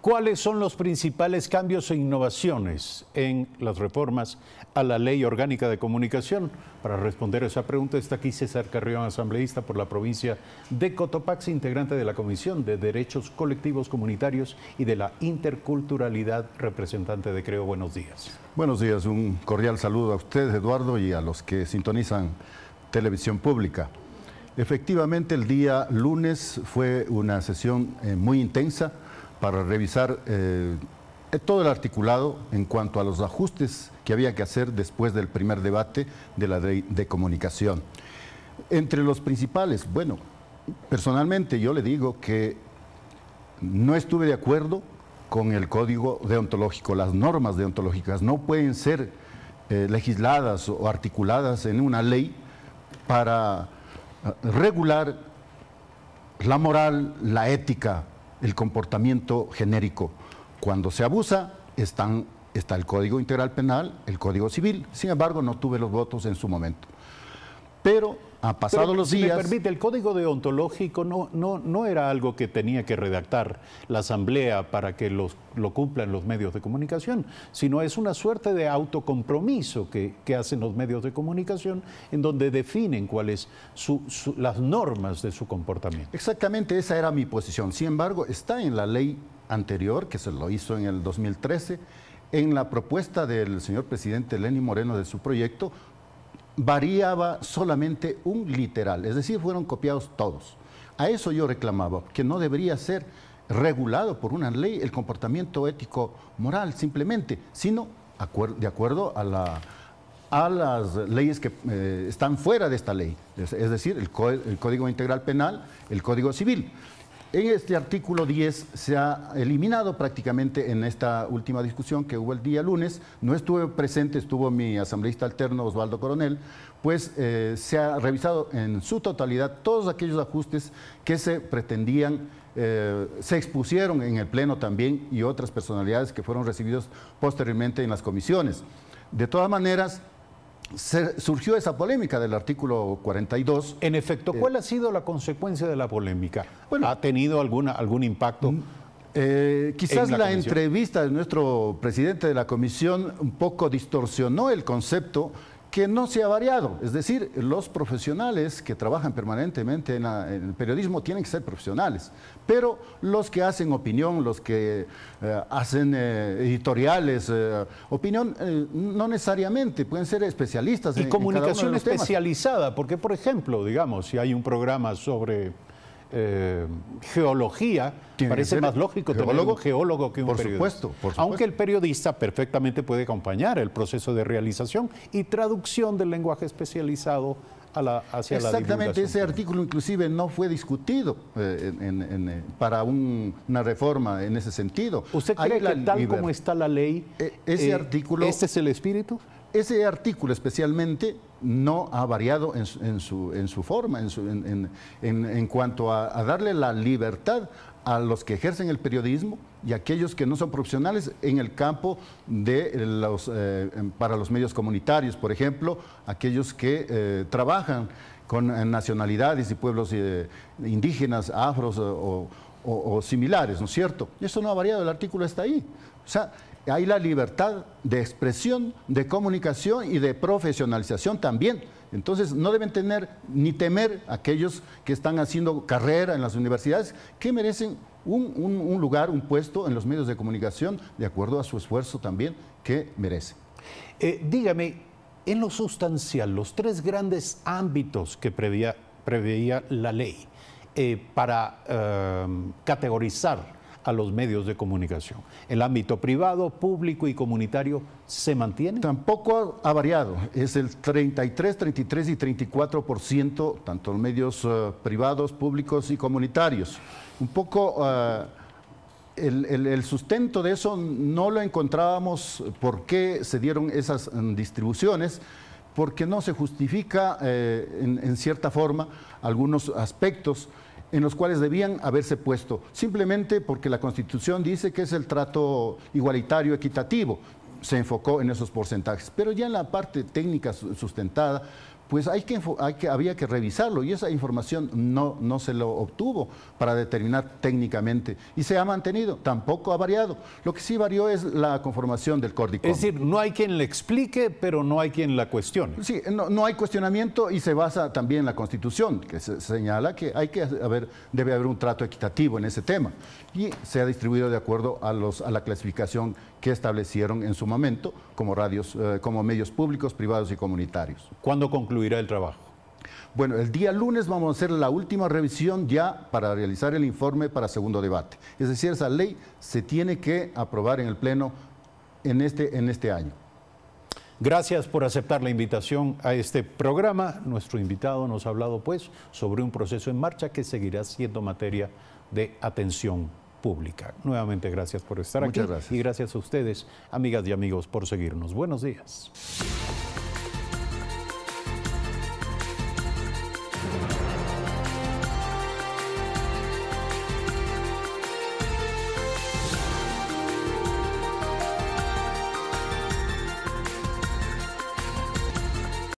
¿Cuáles son los principales cambios e innovaciones en las reformas a la Ley Orgánica de Comunicación? Para responder a esa pregunta está aquí César Carrión, asambleísta por la provincia de Cotopaxi, integrante de la Comisión de Derechos Colectivos Comunitarios y de la Interculturalidad, representante de Creo. Buenos días. Buenos días, un cordial saludo a usted, Eduardo, y a los que sintonizan televisión pública. Efectivamente, el día lunes fue una sesión eh, muy intensa para revisar eh, eh, todo el articulado en cuanto a los ajustes que había que hacer después del primer debate de la ley de comunicación. Entre los principales, bueno, personalmente yo le digo que no estuve de acuerdo con el código deontológico, las normas deontológicas no pueden ser eh, legisladas o articuladas en una ley para regular la moral, la ética, el comportamiento genérico. Cuando se abusa, están, está el Código Integral Penal, el Código Civil. Sin embargo, no tuve los votos en su momento. Pero ha pasado los días. Me permite, el código deontológico no, no, no era algo que tenía que redactar la Asamblea para que los, lo cumplan los medios de comunicación, sino es una suerte de autocompromiso que, que hacen los medios de comunicación en donde definen cuáles son las normas de su comportamiento. Exactamente, esa era mi posición. Sin embargo, está en la ley anterior, que se lo hizo en el 2013, en la propuesta del señor presidente Lenín Moreno de su proyecto, variaba solamente un literal, es decir, fueron copiados todos. A eso yo reclamaba, que no debería ser regulado por una ley el comportamiento ético moral simplemente, sino de acuerdo a, la, las leyes que eh, están fuera de esta ley, es, decir, el Código Integral Penal, el Código Civil. En este artículo 10 se ha eliminado prácticamente en esta última discusión que hubo el día lunes, no estuve presente, estuvo mi asambleísta alterno Osvaldo Coronel, pues eh, se ha revisado en su totalidad todos aquellos ajustes que se pretendían eh, se expusieron en el Pleno también y otras personalidades que fueron recibidos posteriormente en las comisiones. De todas maneras, surgió esa polémica del artículo 42. En efecto, ¿cuál eh, ha sido la consecuencia de la polémica? Bueno, ¿Ha tenido alguna, algún impacto? Mm, eh, quizás la entrevista de nuestro presidente de la comisión un poco distorsionó el concepto que no se ha variado. Es decir, los profesionales que trabajan permanentemente en, el periodismo tienen que ser profesionales, pero los que hacen opinión, los que eh, hacen eh, editoriales, eh, opinión, no necesariamente, pueden ser especialistas. Y en, comunicación especializada, porque por ejemplo, digamos, si hay un programa sobre eh, geología, parece más lógico geólogo? geólogo que un por Supuesto, Aunque el periodista perfectamente puede acompañar el proceso de realización y traducción del lenguaje especializado a la, hacia Exactamente, ese artículo inclusive no fue discutido eh, eh, para una reforma en ese sentido. ¿Usted cree que tal como está la ley, e, ese artículo, este es el espíritu? Ese artículo especialmente no ha variado en, su, forma, en, cuanto a, darle la libertad a los que ejercen el periodismo y a aquellos que no son profesionales en el campo de los, eh, para los medios comunitarios, por ejemplo, aquellos que eh, trabajan con nacionalidades y pueblos eh, indígenas, afros o o, similares, ¿no es cierto? Eso no ha variado, el artículo está ahí. O sea, hay la libertad de expresión, de comunicación y de profesionalización también. Entonces, no deben tener ni temer aquellos que están haciendo carrera en las universidades, que merecen un, lugar, un puesto en los medios de comunicación, de acuerdo a su esfuerzo también, que merecen. Eh, dígame, en lo sustancial, los tres grandes ámbitos que preveía la ley, eh, para em, categorizar a los medios de comunicación. El ámbito privado, público y comunitario se mantiene. Tampoco ha, variado. Es el 33, 33 y 34%, tanto en medios eh, privados, públicos y comunitarios. Un poco eh, el, sustento de eso no lo encontrábamos por qué se dieron esas mm, distribuciones porque no se justifica en cierta forma algunos aspectos en los cuales debían haberse puesto, simplemente porque la Constitución dice que es el trato igualitario, equitativo, se enfocó en esos porcentajes. Pero ya en la parte técnica sustentada pues hay que, hay que, había que revisarlo y esa información no, no se lo obtuvo para determinar técnicamente y se ha mantenido, tampoco ha variado. Lo que sí varió es la conformación del córdico. Es decir, no hay quien le explique, pero no hay quien la cuestione. Sí, no, no hay cuestionamiento y se basa también en la Constitución, que señala que hay que haber, debe haber un trato equitativo en ese tema y se ha distribuido de acuerdo a, los, a la clasificación que establecieron en su momento como, radios, eh, como medios públicos, privados y comunitarios. ¿Cuándo concluirá el trabajo? Bueno, el día lunes vamos a hacer la última revisión ya para realizar el informe para segundo debate. Es decir, esa ley se tiene que aprobar en el Pleno en este, en este año. Gracias por aceptar la invitación a este programa. Nuestro invitado nos ha hablado pues sobre un proceso en marcha que seguirá siendo materia de atención pública. Nuevamente, gracias por estar aquí. Y gracias a ustedes, amigas y amigos, por seguirnos. Buenos días.